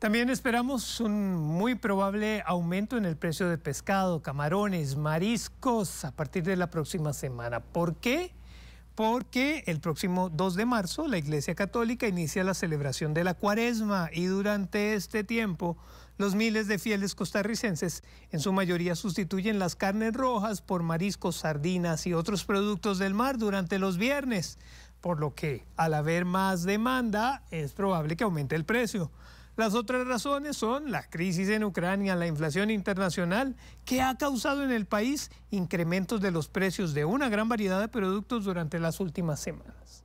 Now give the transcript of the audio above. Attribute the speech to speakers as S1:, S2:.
S1: También esperamos un muy probable aumento en el precio de pescado, camarones, mariscos a partir de la próxima semana. ¿Por qué? Porque el próximo 2 de marzo la Iglesia Católica inicia la celebración de la cuaresma y durante este tiempo los miles de fieles costarricenses en su mayoría sustituyen las carnes rojas por mariscos, sardinas y otros productos del mar durante los viernes, por lo que al haber más demanda es probable que aumente el precio. Las otras razones son la crisis en Ucrania, la inflación internacional, que ha causado en el país incrementos de los precios de una gran variedad de productos durante las últimas semanas.